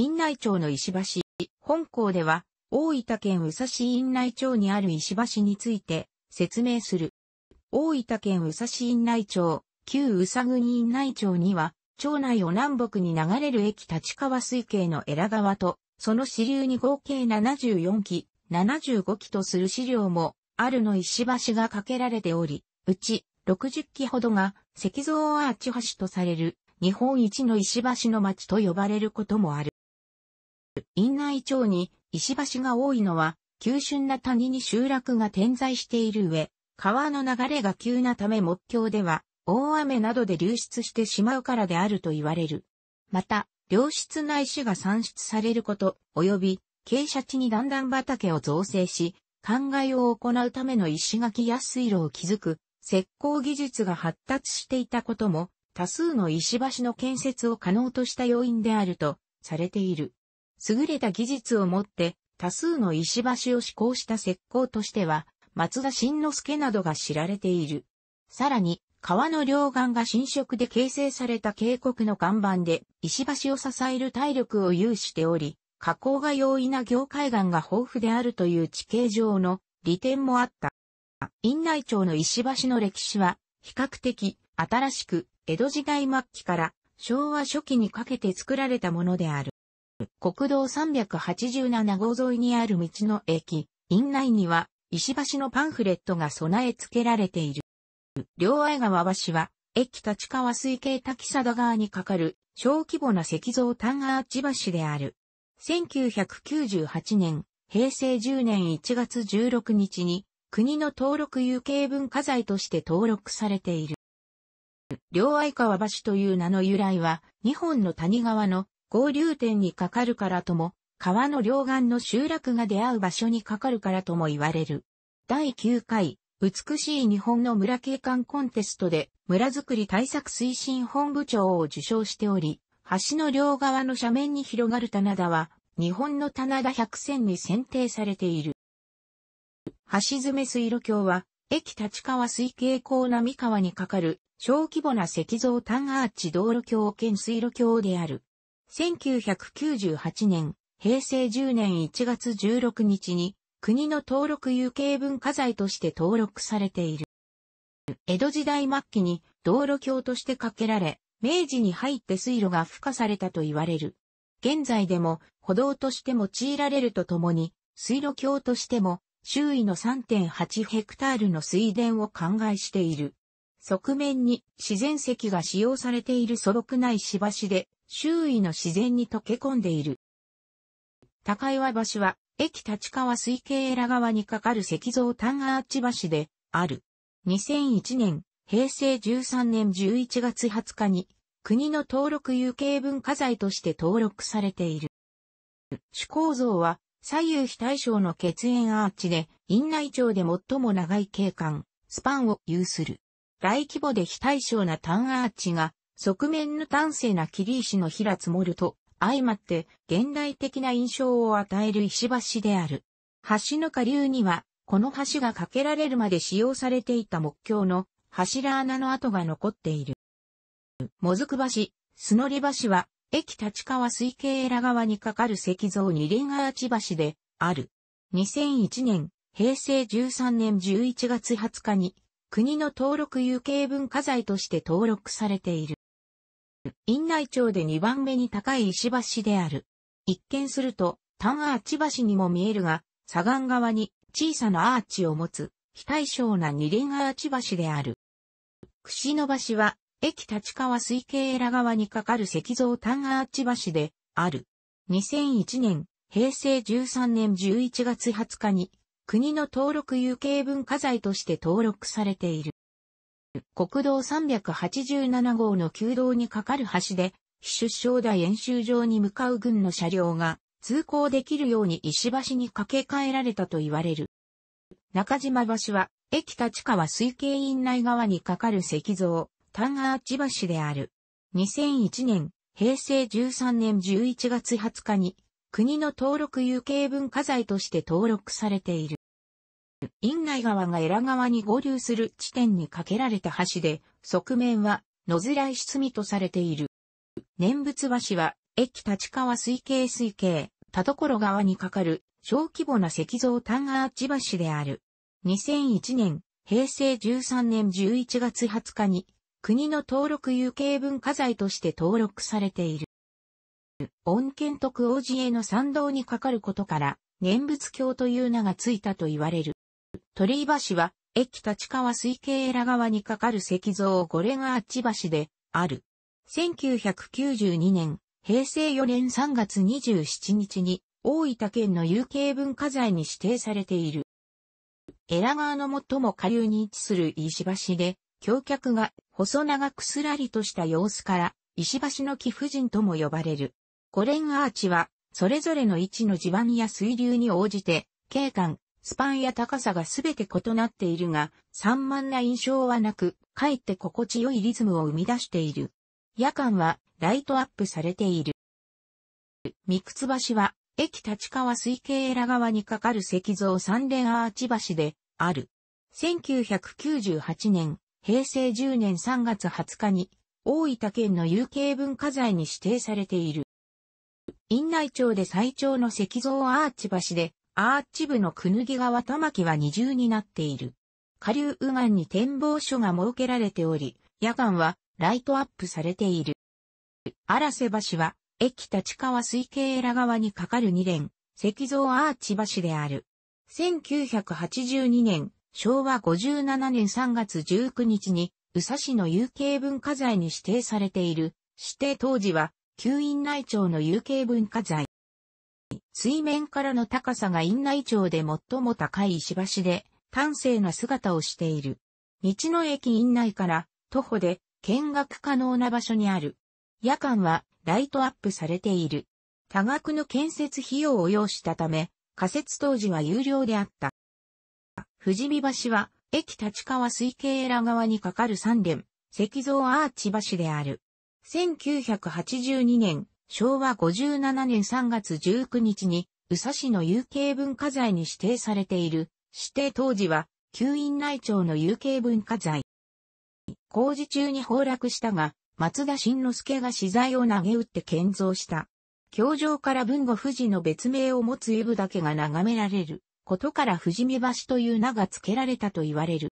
院内町の石橋。本校では、大分県宇佐市院内町にある石橋について説明する。大分県宇佐市院内町、旧宇佐国院内町には、町内を南北に流れる駅立川水系の枝川と、その支流に合計74基、75基とする資料も、あるの石橋が架けられており、うち60基ほどが石像アーチ橋とされる日本一の石橋の町と呼ばれることもある。院内町に石橋が多いのは、急峻な谷に集落が点在している上、川の流れが急なため目標では、大雨などで流出してしまうからであると言われる。また、良質な石が産出されること、及び、傾斜地に段々畑を造成し、灌漑を行うための石垣や水路を築く、石膏技術が発達していたことも、多数の石橋の建設を可能とした要因であると、されている。優れた技術を持って多数の石橋を施行した石膏としては、松田新之助などが知られている。さらに、川の両岸が浸食で形成された渓谷の岩盤で、石橋を支える体力を有しており、加工が容易な業界岩が豊富であるという地形上の利点もあった。院内町の石橋の歴史は、比較的新しく、江戸時代末期から昭和初期にかけて作られたものである。国道387号沿いにある道の駅、院内には、石橋のパンフレットが備え付けられている。両愛川橋は、駅立川水系滝佐田川に架かる小規模な石像単アーチ橋である。1998年、平成10年1月16日に国の登録有形文化財として登録されている。両愛川橋という名の由来は、日本の谷川の合流点にかかるからとも、川の両岸の集落が出会う場所にかかるからとも言われる。第9回、美しい日本の村景観コンテストで、村づくり対策推進本部長を受賞しており、橋の両側の斜面に広がる棚田は、日本の棚田百選に選定されている。橋詰水路橋は、駅立川水系港並川にかかる小規模な石像単アーチ道路橋兼水路橋である。1998年、平成10年1月16日に、国の登録有形文化財として登録されている。江戸時代末期に道路橋として架けられ、明治に入って水路が付加されたと言われる。現在でも歩道として用いられるとともに、水路橋としても周囲の3.8ヘクタールの水田を灌漑している。側面に自然石が使用されている素朴な石橋で、周囲の自然に溶け込んでいる。高岩橋は、駅立川水系エラ川に架かる石像単アーチ橋で、ある。2001年、平成13年11月20日に、国の登録有形文化財として登録されている。主構造は、左右非対称の血縁アーチで、院内町で最も長い景観、スパンを有する。大規模で非対称な単アーチが、側面の端正な切石の平積もると、相まって現代的な印象を与える石橋である。橋の下流には、この橋が架けられるまで使用されていた木橋の柱穴の跡が残っている。もずく橋、すのり橋は、駅立川水系エラ川に架かる石像二輪アーチ橋である。2001年、平成13年11月20日に国の登録有形文化財として登録されている。院内町で2番目に高い石橋である。一見すると、単アーチ橋にも見えるが、左岸側に小さなアーチを持つ、非対称な二輪アーチ橋である。串の橋は、駅立川水系エラ側に架かる石像単アーチ橋である。2001年、平成13年11月20日に、国の登録有形文化財として登録されている。国道387号の旧道に架かる橋で、出生台演習場に向かう軍の車両が通行できるように石橋に架け替えられたと言われる。中島橋は、駅立川水系院内側に架かる石像、丹アーチ橋である。2001年、平成13年11月20日に、国の登録有形文化財として登録されている。院内川がエラ川に合流する地点に架けられた橋で、側面は、野らい質みとされている。念仏橋は、駅立川水系水系、田所川に架かる、小規模な石像単アーチ橋である。2001年、平成13年11月20日に、国の登録有形文化財として登録されている。恩賢徳王子への参道に架かることから、念仏教という名がついたと言われる。鳥居橋は、駅立川水系エラ川に架かる石像ゴレアーチ橋で、ある。1992年、平成4年3月27日に、大分県の有形文化財に指定されている。エラ川の最も下流に位置する石橋で、橋脚が細長くすらりとした様子から、石橋の貴婦人とも呼ばれる。ゴレンアーチは、それぞれの位置の地盤や水流に応じて、景観、スパンや高さがすべて異なっているが、散漫な印象はなく、かえって心地よいリズムを生み出している。夜間はライトアップされている。三つ橋は、駅立川水系エラ側に架かる石像三連アーチ橋で、ある。1998年、平成10年3月20日に、大分県の有形文化財に指定されている。院内町で最長の石像アーチ橋で、アーチ部のくぬぎ川玉木は二重になっている。下流右岸に展望所が設けられており、夜間はライトアップされている。荒瀬橋は、駅立川水系エラ側に架かる2連、石像アーチ橋である。1982年、昭和57年3月19日に、宇佐市の有形文化財に指定されている。指定当時は、旧院内町の有形文化財。水面からの高さが院内町で最も高い石橋で、端正な姿をしている。道の駅院内から徒歩で見学可能な場所にある。夜間はライトアップされている。多額の建設費用を要したため、仮設当時は有料であった。富士見橋は、駅立川水系エラ側に架かる三連、石像アーチ橋である。1982年、昭和57年3月19日に、宇佐市の有形文化財に指定されている、指定当時は、旧院内町の有形文化財。工事中に崩落したが、松田新之助が資材を投げ打って建造した。教場から文後富士の別名を持つ絵部だけが眺められることから富士見橋という名が付けられたと言われる。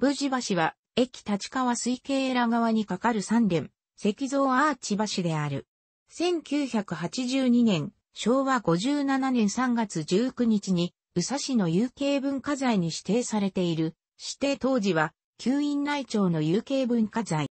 富士橋は駅立川水系浦側に架かる三連、石像アーチ橋である。1982年、昭和57年3月19日に、宇佐市の有形文化財に指定されている、指定当時は、旧院内町の有形文化財。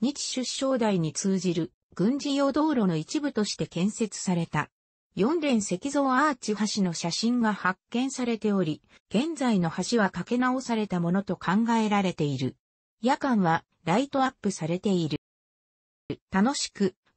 日出生台に通じる軍事用道路の一部として建設された。四連石像アーチ橋の写真が発見されており、現在の橋は架け直されたものと考えられている。夜間はライトアップされている。楽しく